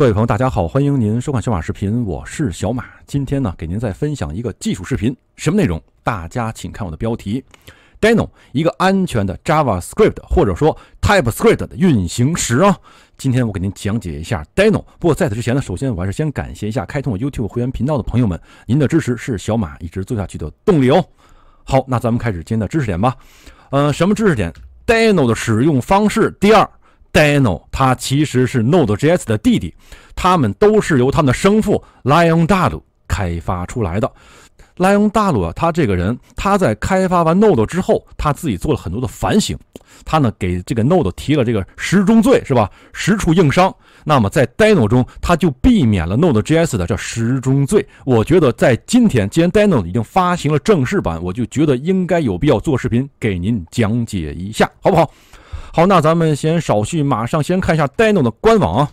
各位朋友，大家好，欢迎您收看小马视频，我是小马。今天呢，给您再分享一个技术视频，什么内容？大家请看我的标题：Deno，一个安全的 JavaScript 或者说 TypeScript 的运行时啊。今天我给您讲解一下 Deno。不过在此之前呢，首先我还是先感谢一下开通我 YouTube 会员频道的朋友们，您的支持是小马一直做下去的动力哦。好，那咱们开始今天的知识点吧。呃，什么知识点？Deno 的使用方式。第二。d i n o 他其实是 Node.js 的弟弟，他们都是由他们的生父 l i o n 大陆开发出来的。l i o n 大陆啊，他这个人，他在开发完 Node 之后，他自己做了很多的反省，他呢给这个 Node 提了这个十宗罪，是吧？十处硬伤。那么在 d i n o 中，他就避免了 Node.js 的这十宗罪。我觉得在今天，既然 d i n o 已经发行了正式版，我就觉得应该有必要做视频给您讲解一下，好不好？好，那咱们先少叙，马上先看一下 Dino 的官网。啊。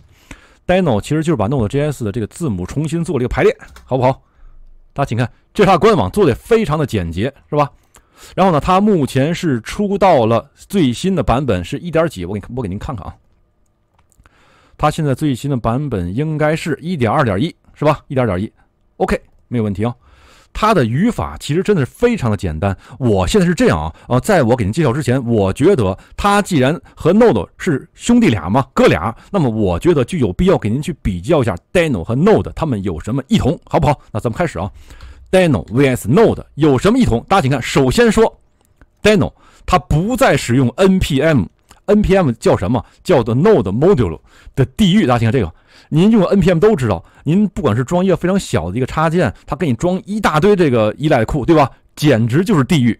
Dino 其实就是把 Node.js 的这个字母重新做了一个排列，好不好？大家请看，这它官网做的非常的简洁，是吧？然后呢，它目前是出到了最新的版本，是一点几？我给我给您看看啊。它现在最新的版本应该是一点二点一，是吧？一点二点一，OK，没有问题啊。它的语法其实真的是非常的简单。我现在是这样啊，啊，在我给您介绍之前，我觉得它既然和 Node 是兄弟俩嘛，哥俩，那么我觉得就有必要给您去比较一下 d i n o 和 Node 他们有什么异同，好不好？那咱们开始啊 d i n o vs Node 有什么异同？大家请看，首先说 d i n o 它不再使用 NPM。NPM 叫什么？叫做 Node Module 的地狱，大家听这个。您用 NPM 都知道，您不管是装一个非常小的一个插件，它给你装一大堆这个依赖库，对吧？简直就是地狱。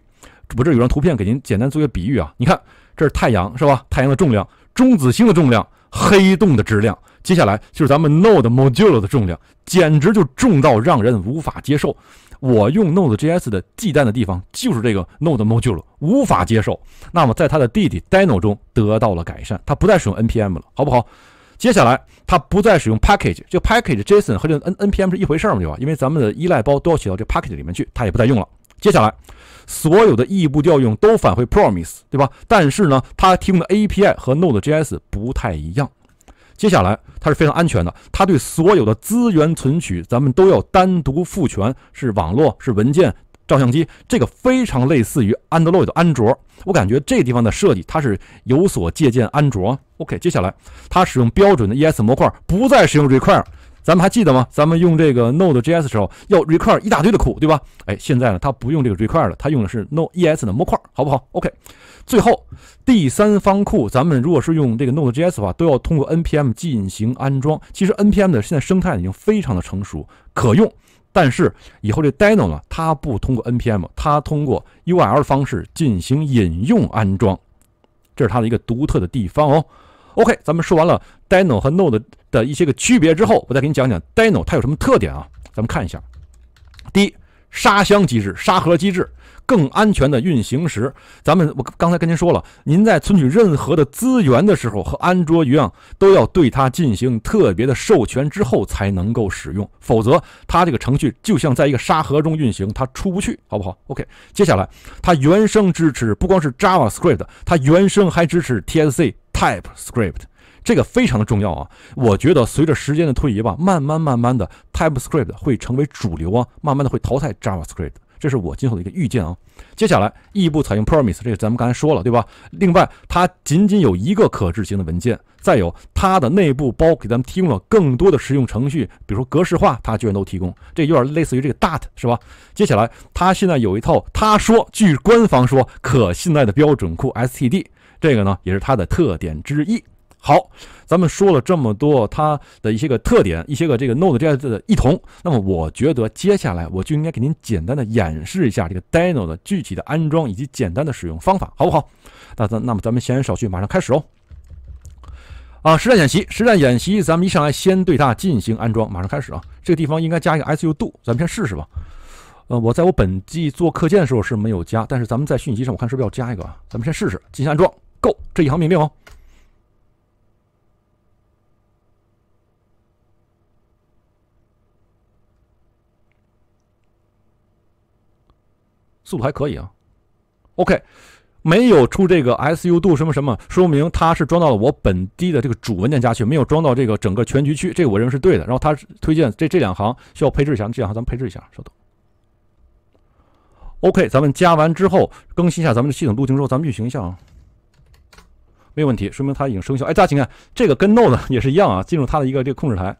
我这有张图片给您简单做一个比喻啊，你看这是太阳，是吧？太阳的重量，中子星的重量，黑洞的质量，接下来就是咱们 Node Module 的重量，简直就重到让人无法接受。我用 Node.js 的忌惮的地方就是这个 Node Module 无法接受，那么在他的弟弟 Deno 中得到了改善，他不再使用 NPM 了，好不好？接下来他不再使用 Package，这个 Package JSON 和这 N NPM 是一回事儿对吧？因为咱们的依赖包都要写到这 Package 里面去，他也不再用了。接下来所有的异步调用都返回 Promise，对吧？但是呢，它提供的 API 和 Node.js 不太一样。接下来，它是非常安全的。它对所有的资源存取，咱们都要单独赋权，是网络，是文件，照相机。这个非常类似于安 o i 的安卓。我感觉这地方的设计，它是有所借鉴安卓。OK，接下来，它使用标准的 ES 模块，不再使用 require。咱们还记得吗？咱们用这个 Node.js 时候要 require 一大堆的库，对吧？哎，现在呢，它不用这个 require 了，它用的是 n o d e e s 的模块，好不好？OK，最后第三方库，咱们如果是用这个 Node.js 的话，都要通过 NPM 进行安装。其实 NPM 的现在生态已经非常的成熟、可用，但是以后这 d i n o 呢，它不通过 NPM，它通过 URL 方式进行引用安装，这是它的一个独特的地方哦。OK，咱们说完了 d i n m o 和 Node 的一些个区别之后，我再给你讲讲 d i n m o 它有什么特点啊？咱们看一下，第一。沙箱机制、沙盒机制更安全的运行时，咱们我刚才跟您说了，您在存取任何的资源的时候和安卓一样，都要对它进行特别的授权之后才能够使用，否则它这个程序就像在一个沙盒中运行，它出不去，好不好？OK，接下来它原生支持不光是 JavaScript，它原生还支持 TSC TypeScript。这个非常的重要啊！我觉得随着时间的推移吧，慢慢慢慢的，TypeScript 会成为主流啊，慢慢的会淘汰 JavaScript。这是我今后的一个预见啊。接下来，异步采用 Promise，这个咱们刚才说了，对吧？另外，它仅仅有一个可执行的文件，再有它的内部包给咱们提供了更多的实用程序，比如说格式化，它居然都提供，这有点类似于这个 Dart，是吧？接下来，它现在有一套，它说，据官方说，可信赖的标准库 STD，这个呢也是它的特点之一。好，咱们说了这么多，它的一些个特点，一些个这个 Node.js 的异同。那么我觉得接下来我就应该给您简单的演示一下这个 d i n o 的具体的安装以及简单的使用方法，好不好？那咱那么咱们闲言少叙，马上开始哦。啊，实战演习，实战演习，咱们一上来先对它进行安装，马上开始啊。这个地方应该加一个 su do，咱们先试试吧。呃，我在我本地做课件的时候是没有加，但是咱们在虚拟机上我看是不是要加一个啊？咱们先试试进行安装，Go 这一行命令哦。速度还可以啊，OK，没有出这个 SU d 什么什么，说明它是装到了我本地的这个主文件夹去，没有装到这个整个全局区，这个我认为是对的。然后它推荐这这两行需要配置一下，这两行咱们配置一下，稍等。OK，咱们加完之后更新一下咱们的系统路径之后，咱们运行一下啊，没有问题，说明它已经生效。哎，大家请看，这个跟 Node 也是一样啊，进入它的一个这个控制台。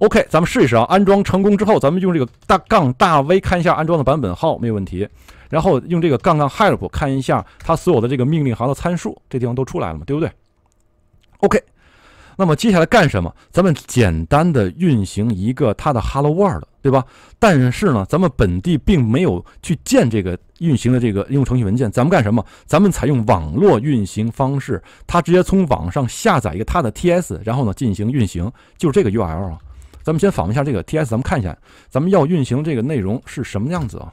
OK，咱们试一试啊，安装成功之后，咱们用这个大杠大 V 看一下安装的版本号，没有问题。然后用这个杠杠 help 看一下它所有的这个命令行的参数，这地方都出来了嘛？对不对？OK，那么接下来干什么？咱们简单的运行一个它的 hello world，对吧？但是呢，咱们本地并没有去建这个运行的这个应用程序文件，咱们干什么？咱们采用网络运行方式，它直接从网上下载一个它的 TS，然后呢进行运行，就是这个 URL 啊。咱们先访问一下这个 TS，咱们看一下，咱们要运行这个内容是什么样子啊？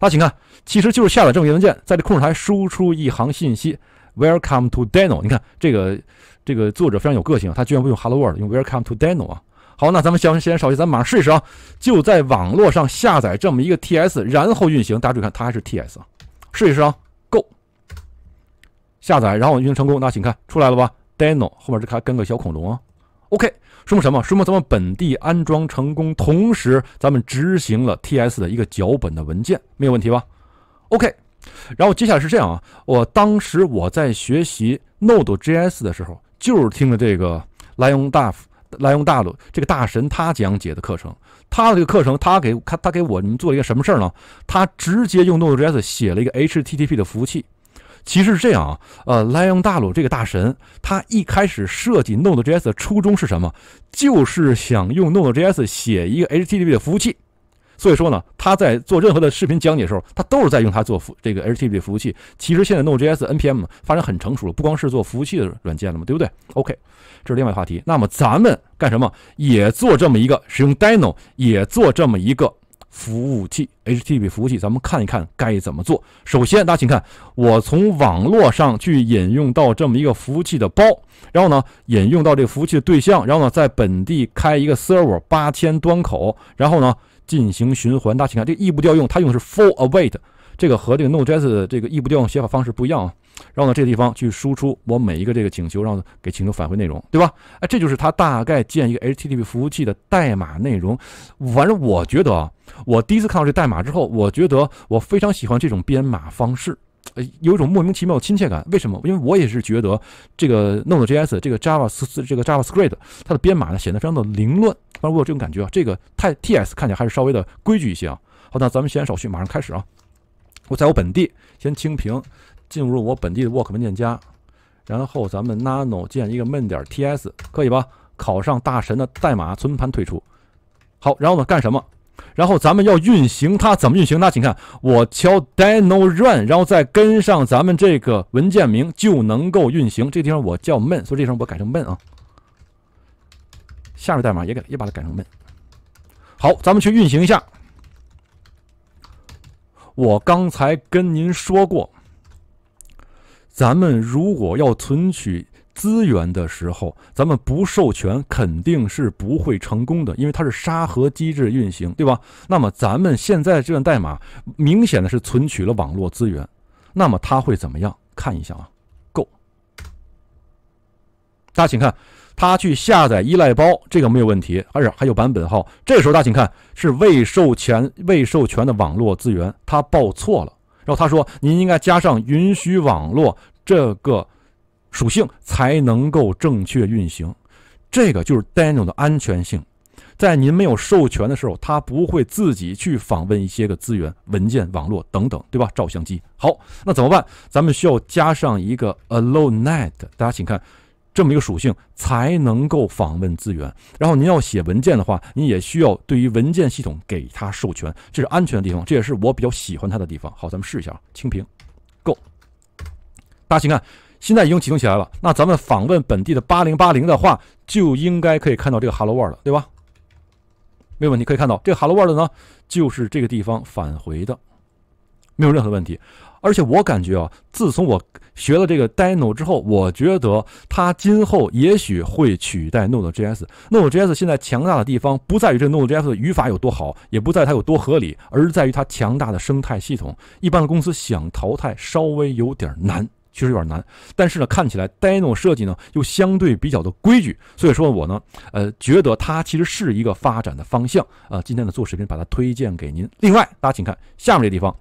大家请看，其实就是下载这么一个文件，在这控制台输出一行信息：Welcome to Daniel。你看这个，这个作者非常有个性他居然不用 Hello World，用 Welcome to Daniel 啊。好，那咱们消时间稍息，咱们马上试一试啊。就在网络上下载这么一个 TS，然后运行。大家注意看，它还是 TS 啊。试一试啊，Go，下载，然后运行成功。那请看出来了吧？Daniel 后面这还跟个小恐龙啊。OK，说明什么？说明咱们本地安装成功，同时咱们执行了 TS 的一个脚本的文件，没有问题吧？OK，然后接下来是这样啊，我当时我在学习 Node.js 的时候，就是听了这个 Lion d a f Lion 大陆这个大神他讲解的课程，他的这个课程他给他他给我，你做了一个什么事儿呢？他直接用 Node.js 写了一个 HTTP 的服务器。其实是这样啊，呃莱昂大鲁这个大神，他一开始设计 Node.js 的初衷是什么？就是想用 Node.js 写一个 HTTP 的服务器。所以说呢，他在做任何的视频讲解的时候，他都是在用它做服这个 HTTP 服务器。其实现在 Node.js NPM 发展很成熟了，不光是做服务器的软件了嘛，对不对？OK，这是另外话题。那么咱们干什么？也做这么一个使用 d i n o 也做这么一个。服务器，HTTP 服务器，咱们看一看该怎么做。首先，大家请看，我从网络上去引用到这么一个服务器的包，然后呢，引用到这个服务器的对象，然后呢，在本地开一个 server 八千端口，然后呢，进行循环。大家请看，这个异步调用，它用的是 for await。这个和这个 Node.js 这个异步调用写法方式不一样，啊。然后呢，这个地方去输出我每一个这个请求，让给请求返回内容，对吧？哎，这就是它大概建一个 HTTP 服务器的代码内容。反正我觉得，啊，我第一次看到这代码之后，我觉得我非常喜欢这种编码方式，呃，有一种莫名其妙的亲切感。为什么？因为我也是觉得这个 Node.js 这个 Java 这个 JavaScript 它的编码呢，显得非常的凌乱。反正我有这种感觉啊，这个太 TS 看起来还是稍微的规矩一些啊。好，那咱们先手续马上开始啊。我在我本地先清屏，进入我本地的 work 文件夹，然后咱们 nano 建一个 men 点 ts，可以吧？考上大神的代码存盘退出。好，然后呢干什么？然后咱们要运行它，怎么运行？呢？请看我敲 d i n o run，然后再跟上咱们这个文件名就能够运行。这地方我叫 men，所以这地方我改成 men 啊。下面代码也给也把它改成 men。好，咱们去运行一下。我刚才跟您说过，咱们如果要存取资源的时候，咱们不授权肯定是不会成功的，因为它是沙盒机制运行，对吧？那么咱们现在这段代码明显的是存取了网络资源，那么它会怎么样？看一下啊，Go，大家请看。他去下载依赖包，这个没有问题，而且还有版本号。这时候大家请看，是未授权、未授权的网络资源，他报错了。然后他说，您应该加上允许网络这个属性，才能够正确运行。这个就是 Daniel 的安全性，在您没有授权的时候，他不会自己去访问一些个资源、文件、网络等等，对吧？照相机。好，那怎么办？咱们需要加上一个 AllowNet。大家请看。这么一个属性才能够访问资源。然后您要写文件的话，您也需要对于文件系统给它授权，这是安全的地方，这也是我比较喜欢它的地方。好，咱们试一下啊，清屏，Go，大家请看，现在已经启动起来了。那咱们访问本地的八零八零的话，就应该可以看到这个 Hello World 了，对吧？没有问题，可以看到这个 Hello World 呢，就是这个地方返回的。没有任何问题，而且我感觉啊，自从我学了这个 d i n o 之后，我觉得它今后也许会取代 Node.js。Node.js 现在强大的地方不在于这个 Node.js 的语法有多好，也不在它有多合理，而在于它强大的生态系统。一般的公司想淘汰稍微有点难。确实有点难，但是呢，看起来 Dino 设计呢又相对比较的规矩，所以说我呢，呃，觉得它其实是一个发展的方向，呃，今天呢做视频把它推荐给您。另外，大家请看下面这地方，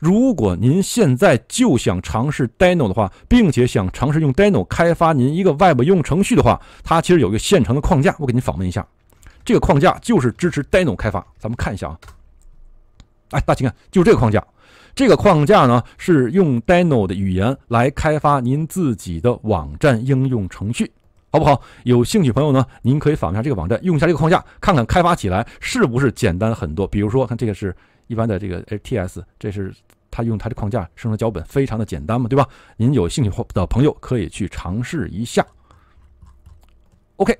如果您现在就想尝试 Dino 的话，并且想尝试用 Dino 开发您一个 Web 应用程序的话，它其实有一个现成的框架，我给您访问一下，这个框架就是支持 Dino 开发，咱们看一下啊。哎，大秦看，就这个框架，这个框架呢是用 d i n o 的语言来开发您自己的网站应用程序，好不好？有兴趣朋友呢，您可以访问一下这个网站，用一下这个框架，看看开发起来是不是简单很多。比如说，看这个是一般的这个 TS，这是他用他的框架生成脚本，非常的简单嘛，对吧？您有兴趣的朋友可以去尝试一下。OK，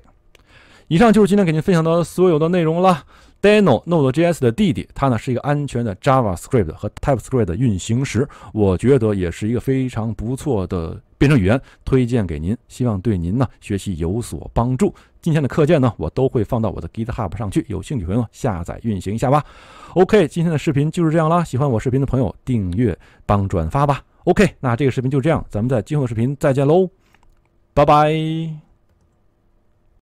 以上就是今天给您分享的所有的内容了。Deno Node.js 的弟弟，它呢是一个安全的 JavaScript 和 TypeScript 的运行时，我觉得也是一个非常不错的编程语言，推荐给您，希望对您呢学习有所帮助。今天的课件呢，我都会放到我的 GitHub 上去，有兴趣朋友下载运行一下吧。OK，今天的视频就是这样啦，喜欢我视频的朋友订阅帮转发吧。OK，那这个视频就这样，咱们在今后的视频再见喽，拜拜。